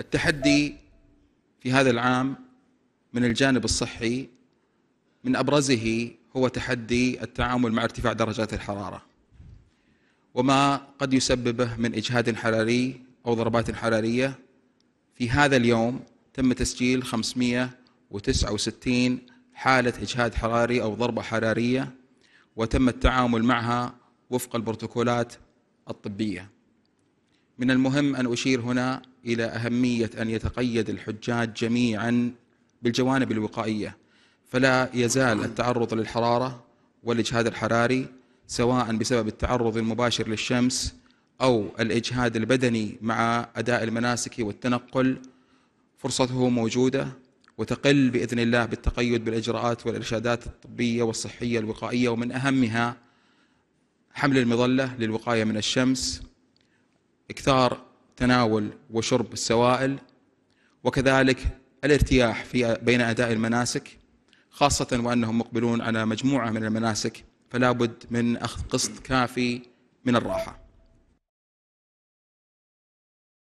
التحدي في هذا العام من الجانب الصحي من ابرزه هو تحدي التعامل مع ارتفاع درجات الحراره وما قد يسببه من اجهاد حراري او ضربات حراريه في هذا اليوم تم تسجيل 569 حاله اجهاد حراري او ضربه حراريه وتم التعامل معها وفق البروتوكولات الطبيه من المهم ان اشير هنا إلى أهمية أن يتقيد الحجاج جميعا بالجوانب الوقائية فلا يزال التعرض للحرارة والإجهاد الحراري سواء بسبب التعرض المباشر للشمس أو الإجهاد البدني مع أداء المناسك والتنقل فرصته موجودة وتقل بإذن الله بالتقيد بالإجراءات والإرشادات الطبية والصحية الوقائية ومن أهمها حمل المظلة للوقاية من الشمس إكثار تناول وشرب السوائل وكذلك الارتياح في بين اداء المناسك خاصه وانهم مقبلون على مجموعه من المناسك فلا بد من اخذ قسط كافي من الراحه